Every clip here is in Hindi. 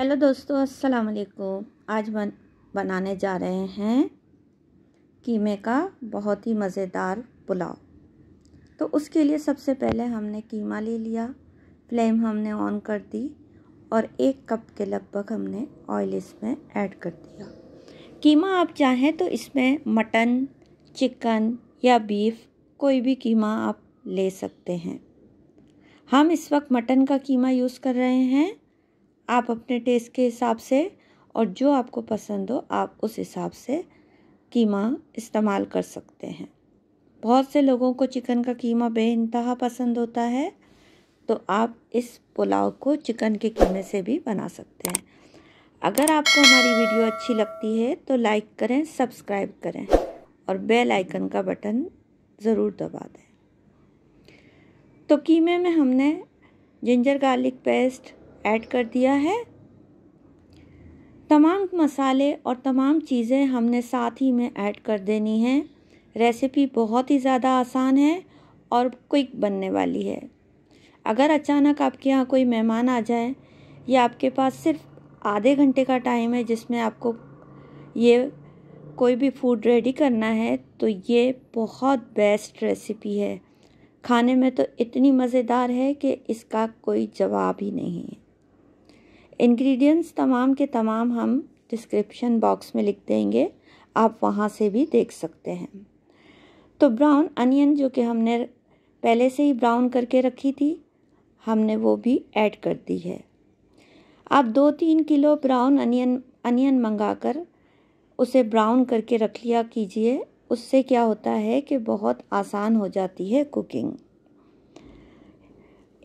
हेलो दोस्तों अस्सलाम वालेकुम आज बन बनाने जा रहे हैं कीमे का बहुत ही मज़ेदार पुलाव तो उसके लिए सबसे पहले हमने कीमा ले लिया फ्लेम हमने ऑन कर दी और एक कप के लगभग हमने ऑयल इसमें ऐड कर दिया कीमा आप चाहें तो इसमें मटन चिकन या बीफ कोई भी कीमा आप ले सकते हैं हम इस वक्त मटन का कीमा यूज़ कर रहे हैं आप अपने टेस्ट के हिसाब से और जो आपको पसंद हो आप उस हिसाब से कीमा इस्तेमाल कर सकते हैं बहुत से लोगों को चिकन का कीमा बेानतहा पसंद होता है तो आप इस पुलाव को चिकन के कीमे से भी बना सकते हैं अगर आपको हमारी वीडियो अच्छी लगती है तो लाइक करें सब्सक्राइब करें और बेल आइकन का बटन ज़रूर दबा दें तो कीमे में हमने जिंजर गार्लिक पेस्ट ऐड कर दिया है तमाम मसाले और तमाम चीज़ें हमने साथ ही में ऐड कर देनी है रेसिपी बहुत ही ज़्यादा आसान है और क्विक बनने वाली है अगर अचानक आपके यहाँ कोई मेहमान आ जाए या आपके पास सिर्फ आधे घंटे का टाइम है जिसमें आपको ये कोई भी फूड रेडी करना है तो ये बहुत बेस्ट रेसिपी है खाने में तो इतनी मज़ेदार है कि इसका कोई जवाब ही नहीं है इंग्रेडिएंट्स तमाम के तमाम हम डिस्क्रिप्शन बॉक्स में लिख देंगे आप वहाँ से भी देख सकते हैं तो ब्राउन अनियन जो कि हमने पहले से ही ब्राउन करके रखी थी हमने वो भी ऐड कर दी है आप दो तीन किलो ब्राउन अनियन अनियन मंगा कर उसे ब्राउन करके रख लिया कीजिए उससे क्या होता है कि बहुत आसान हो जाती है कुकिंग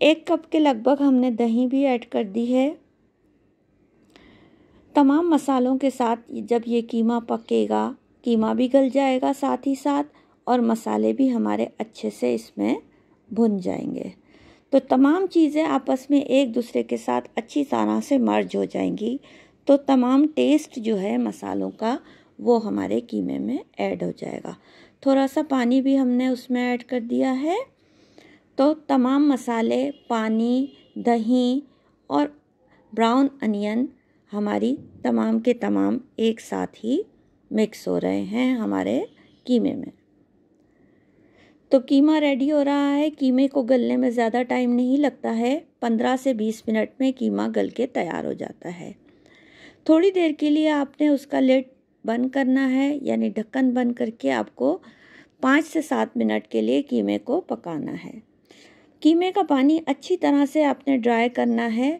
एक कप के लगभग हमने दही भी ऐड कर दी है तमाम मसालों के साथ जब ये कीमा पकेगा कीमा भी गल जाएगा साथ ही साथ और मसाले भी हमारे अच्छे से इसमें भुन जाएंगे तो तमाम चीज़ें आपस में एक दूसरे के साथ अच्छी तरह से मर्ज हो जाएंगी तो तमाम टेस्ट जो है मसालों का वो हमारे कीमे में ऐड हो जाएगा थोड़ा सा पानी भी हमने उसमें ऐड कर दिया है तो तमाम मसाले पानी दही और ब्राउन अनियन हमारी तमाम के तमाम एक साथ ही मिक्स हो रहे हैं हमारे कीमे में तो कीमा रेडी हो रहा है कीमे को गलने में ज़्यादा टाइम नहीं लगता है पंद्रह से बीस मिनट में कीमा गल के तैयार हो जाता है थोड़ी देर के लिए आपने उसका लेट बंद करना है यानी ढक्कन बंद करके आपको पाँच से सात मिनट के लिए कीमे को पकाना है कीमे का पानी अच्छी तरह से आपने ड्राई करना है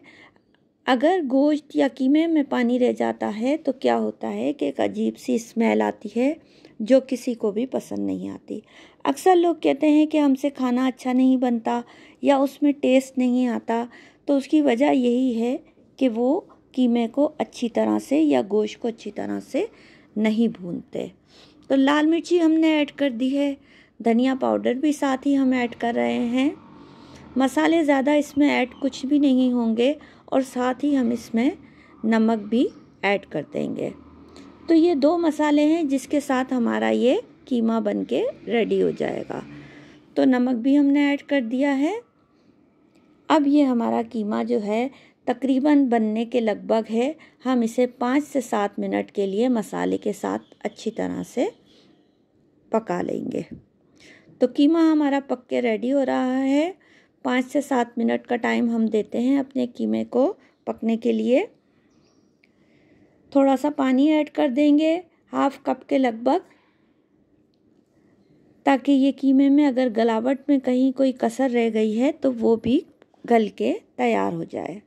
अगर गोश्त या कीमे में पानी रह जाता है तो क्या होता है कि एक अजीब सी स्मेल आती है जो किसी को भी पसंद नहीं आती अक्सर लोग कहते हैं कि हमसे खाना अच्छा नहीं बनता या उसमें टेस्ट नहीं आता तो उसकी वजह यही है कि वो कीमे को अच्छी तरह से या गोश्त को अच्छी तरह से नहीं भूनते तो लाल मिर्ची हमने ऐड कर दी है धनिया पाउडर भी साथ ही हम ऐड कर रहे हैं मसाले ज़्यादा इसमें ऐड कुछ भी नहीं होंगे और साथ ही हम इसमें नमक भी ऐड कर देंगे तो ये दो मसाले हैं जिसके साथ हमारा ये कीमा बन के रेडी हो जाएगा तो नमक भी हमने ऐड कर दिया है अब ये हमारा कीमा जो है तकरीबन बनने के लगभग है हम इसे पाँच से सात मिनट के लिए मसाले के साथ अच्छी तरह से पका लेंगे तो कीमा हमारा पक के रेडी हो रहा है पाँच से सात मिनट का टाइम हम देते हैं अपने कीमे को पकने के लिए थोड़ा सा पानी ऐड कर देंगे हाफ कप के लगभग ताकि ये कीमे में अगर गलावट में कहीं कोई कसर रह गई है तो वो भी गल के तैयार हो जाए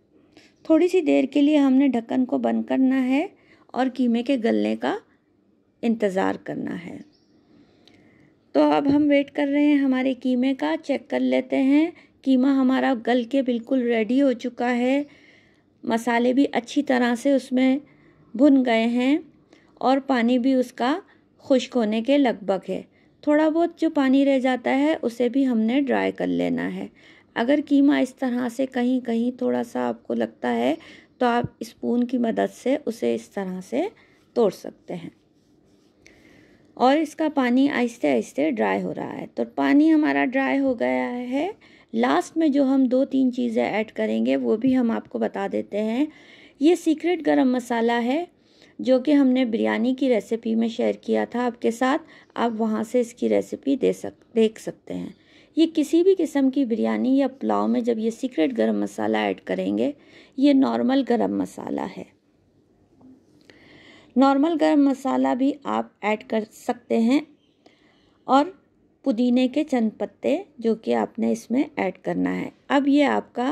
थोड़ी सी देर के लिए हमने ढक्कन को बंद करना है और कीमे के गलने का इंतज़ार करना है तो अब हम वेट कर रहे हैं हमारे कीमे का चेक कर लेते हैं कीमा हमारा गल के बिल्कुल रेडी हो चुका है मसाले भी अच्छी तरह से उसमें भुन गए हैं और पानी भी उसका खुश्क होने के लगभग है थोड़ा बहुत जो पानी रह जाता है उसे भी हमने ड्राई कर लेना है अगर कीमा इस तरह से कहीं कहीं थोड़ा सा आपको लगता है तो आप स्पून की मदद से उसे इस तरह से तोड़ सकते हैं और इसका पानी आहिस्ते आहिस्ते ड्राई हो रहा है तो पानी हमारा ड्राई हो गया है लास्ट में जो हम दो तीन चीज़ें ऐड करेंगे वो भी हम आपको बता देते हैं ये सीक्रेट गरम मसाला है जो कि हमने बिरयानी की रेसिपी में शेयर किया था आपके साथ आप वहाँ से इसकी रेसिपी दे सक देख सकते हैं ये किसी भी किस्म की बिरयानी या पुलाव में जब ये सीक्रेट गरम मसाला ऐड करेंगे ये नॉर्मल गरम मसाला है नॉर्मल गरम मसाला भी आप ऐड कर सकते हैं और पुदीने के चंद पत्ते जो कि आपने इसमें ऐड करना है अब ये आपका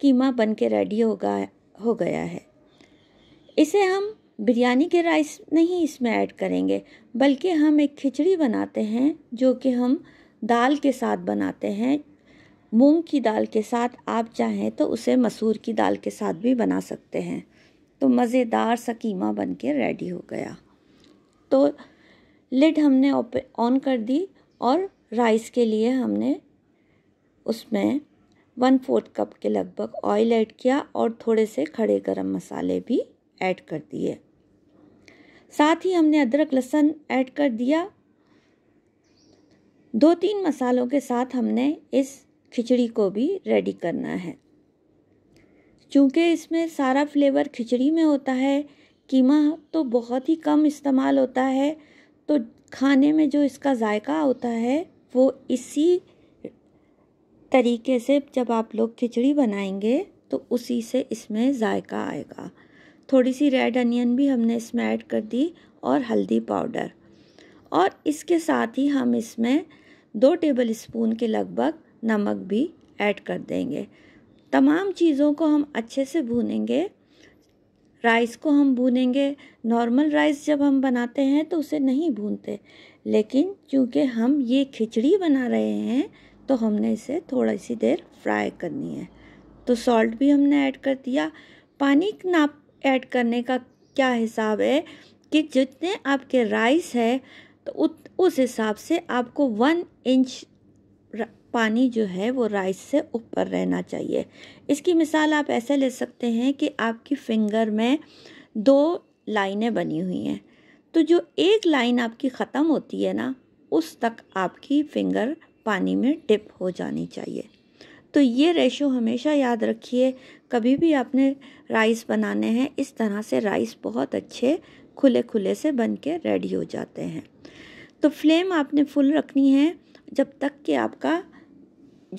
कीमा बन के रेडी होगा हो गया है इसे हम बिरयानी के राइस नहीं इसमें ऐड करेंगे बल्कि हम एक खिचड़ी बनाते हैं जो कि हम दाल के साथ बनाते हैं मूंग की दाल के साथ आप चाहें तो उसे मसूर की दाल के साथ भी बना सकते हैं तो मज़ेदार सा कीमा बन के रेडी हो गया तो लिड हमने ऑन कर दी और राइस के लिए हमने उसमें वन फोर्थ कप के लगभग ऑयल ऐड किया और थोड़े से खड़े गरम मसाले भी ऐड कर दिए साथ ही हमने अदरक लहसुन ऐड कर दिया दो तीन मसालों के साथ हमने इस खिचड़ी को भी रेडी करना है चूँकि इसमें सारा फ्लेवर खिचड़ी में होता है कीमा तो बहुत ही कम इस्तेमाल होता है तो खाने में जो इसका जायका होता है वो इसी तरीके से जब आप लोग खिचड़ी बनाएंगे तो उसी से इसमें जायका आएगा थोड़ी सी रेड अनियन भी हमने इसमें ऐड कर दी और हल्दी पाउडर और इसके साथ ही हम इसमें दो टेबल स्पून के लगभग नमक भी ऐड कर देंगे तमाम चीज़ों को हम अच्छे से भूनेंगे राइस को हम भूनेंगे नॉर्मल राइस जब हम बनाते हैं तो उसे नहीं भूनते लेकिन चूँकि हम ये खिचड़ी बना रहे हैं तो हमने इसे थोड़ी सी देर फ्राई करनी है तो सॉल्ट भी हमने ऐड कर दिया पानी ना ऐड करने का क्या हिसाब है कि जितने आपके राइस है तो उस हिसाब से आपको वन इंच पानी जो है वो राइस से ऊपर रहना चाहिए इसकी मिसाल आप ऐसे ले सकते हैं कि आपकी फिंगर में दो लाइनें बनी हुई हैं तो जो एक लाइन आपकी ख़त्म होती है ना उस तक आपकी फिंगर पानी में डिप हो जानी चाहिए तो ये रेशो हमेशा याद रखिए कभी भी आपने राइस बनाने हैं इस तरह से राइस बहुत अच्छे खुले खुले से बन के रेडी हो जाते हैं तो फ्लेम आपने फुल रखनी है जब तक कि आपका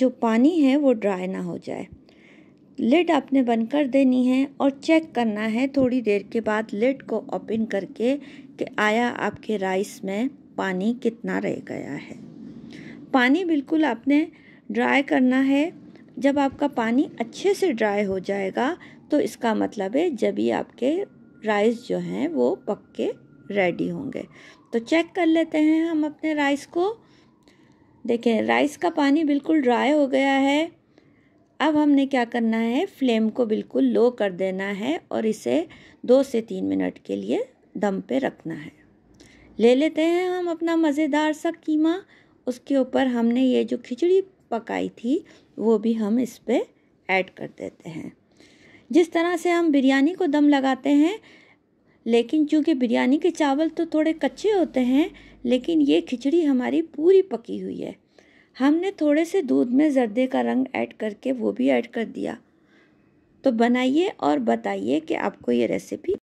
जो पानी है वो ड्राई ना हो जाए लिड आपने बंद कर देनी है और चेक करना है थोड़ी देर के बाद लिड को ओपन करके कि आया आपके राइस में पानी कितना रह गया है पानी बिल्कुल आपने ड्राई करना है जब आपका पानी अच्छे से ड्राई हो जाएगा तो इसका मतलब है जब ही आपके राइस जो हैं वो पक के रेडी होंगे तो चेक कर लेते हैं हम अपने राइस को देखें राइस का पानी बिल्कुल ड्राई हो गया है अब हमने क्या करना है फ्लेम को बिल्कुल लो कर देना है और इसे दो से तीन मिनट के लिए दम पे रखना है ले लेते हैं हम अपना मज़ेदार सा कीमा उसके ऊपर हमने ये जो खिचड़ी पकाई थी वो भी हम इस पर ऐड कर देते हैं जिस तरह से हम बिरयानी को दम लगाते हैं लेकिन चूँकि बिरयानी के चावल तो थोड़े कच्चे होते हैं लेकिन ये खिचड़ी हमारी पूरी पकी हुई है हमने थोड़े से दूध में जर्दे का रंग ऐड करके वो भी ऐड कर दिया तो बनाइए और बताइए कि आपको ये रेसिपी